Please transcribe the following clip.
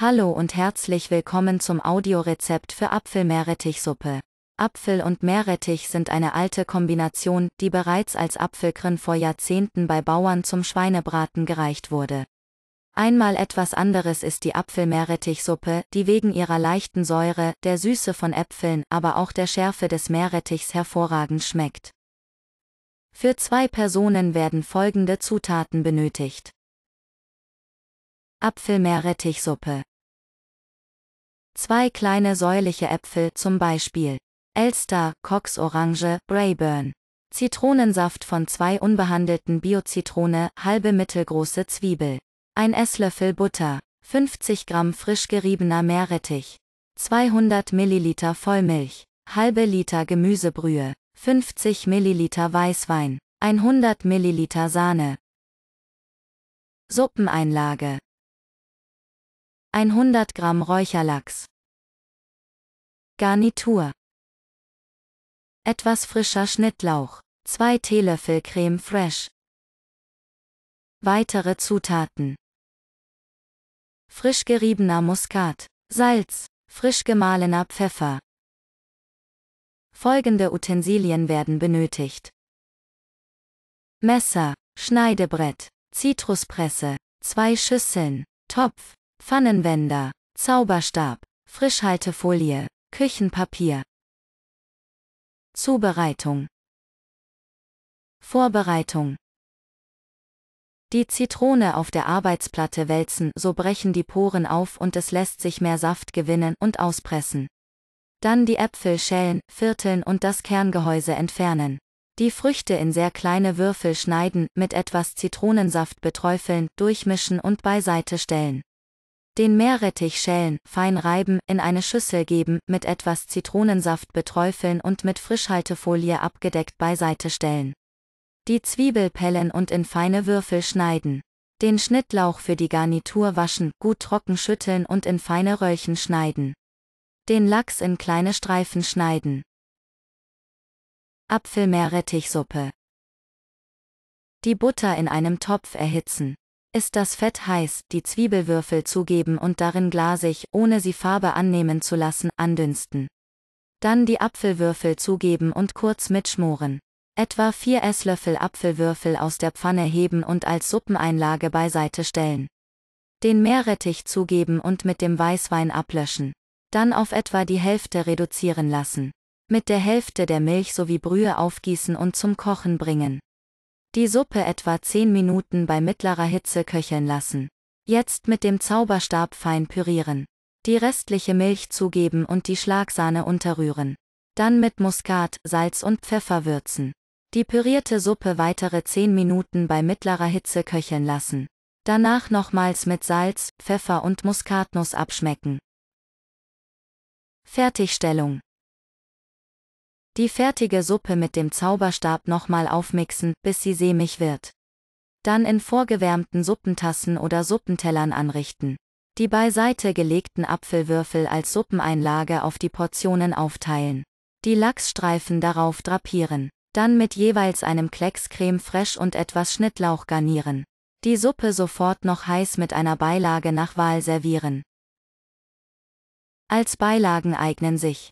Hallo und herzlich willkommen zum Audiorezept für Apfelmeerrettichsuppe. Apfel und Meerrettich sind eine alte Kombination, die bereits als Apfelgrin vor Jahrzehnten bei Bauern zum Schweinebraten gereicht wurde. Einmal etwas anderes ist die Apfelmeerrettichsuppe, die wegen ihrer leichten Säure, der Süße von Äpfeln, aber auch der Schärfe des Meerrettichs hervorragend schmeckt. Für zwei Personen werden folgende Zutaten benötigt. Apfelmeerrettichsuppe Zwei kleine säuerliche Äpfel zum Beispiel. Elster, Cox Orange, Braeburn. Zitronensaft von zwei unbehandelten Biozitrone, halbe mittelgroße Zwiebel. Ein Esslöffel Butter. 50 Gramm frisch geriebener Meerrettich. 200 Milliliter Vollmilch. Halbe Liter Gemüsebrühe. 50 Milliliter Weißwein. 100 Milliliter Sahne. Suppeneinlage 100 Gramm Räucherlachs. Garnitur. Etwas frischer Schnittlauch. 2 Teelöffel Creme Fraiche. Weitere Zutaten. Frisch geriebener Muskat, Salz, frisch gemahlener Pfeffer. Folgende Utensilien werden benötigt. Messer, Schneidebrett, Zitruspresse, 2 Schüsseln, Topf, Pfannenwender, Zauberstab, Frischhaltefolie, Küchenpapier. Zubereitung. Vorbereitung. Die Zitrone auf der Arbeitsplatte wälzen, so brechen die Poren auf und es lässt sich mehr Saft gewinnen und auspressen. Dann die Äpfel schälen, vierteln und das Kerngehäuse entfernen. Die Früchte in sehr kleine Würfel schneiden, mit etwas Zitronensaft beträufeln, durchmischen und beiseite stellen. Den Meerrettich schälen, fein reiben, in eine Schüssel geben, mit etwas Zitronensaft beträufeln und mit Frischhaltefolie abgedeckt beiseite stellen. Die Zwiebel pellen und in feine Würfel schneiden. Den Schnittlauch für die Garnitur waschen, gut trocken schütteln und in feine Röllchen schneiden. Den Lachs in kleine Streifen schneiden. Apfelmeerrettichsuppe. Die Butter in einem Topf erhitzen. Ist das Fett heiß, die Zwiebelwürfel zugeben und darin glasig, ohne sie Farbe annehmen zu lassen, andünsten. Dann die Apfelwürfel zugeben und kurz mitschmoren. Etwa 4 Esslöffel Apfelwürfel aus der Pfanne heben und als Suppeneinlage beiseite stellen. Den Meerrettich zugeben und mit dem Weißwein ablöschen. Dann auf etwa die Hälfte reduzieren lassen. Mit der Hälfte der Milch sowie Brühe aufgießen und zum Kochen bringen. Die Suppe etwa 10 Minuten bei mittlerer Hitze köcheln lassen. Jetzt mit dem Zauberstab fein pürieren. Die restliche Milch zugeben und die Schlagsahne unterrühren. Dann mit Muskat, Salz und Pfeffer würzen. Die pürierte Suppe weitere 10 Minuten bei mittlerer Hitze köcheln lassen. Danach nochmals mit Salz, Pfeffer und Muskatnuss abschmecken. Fertigstellung die fertige Suppe mit dem Zauberstab nochmal aufmixen, bis sie sämig wird. Dann in vorgewärmten Suppentassen oder Suppentellern anrichten. Die beiseite gelegten Apfelwürfel als Suppeneinlage auf die Portionen aufteilen. Die Lachsstreifen darauf drapieren. Dann mit jeweils einem Klecks Creme fraiche und etwas Schnittlauch garnieren. Die Suppe sofort noch heiß mit einer Beilage nach Wahl servieren. Als Beilagen eignen sich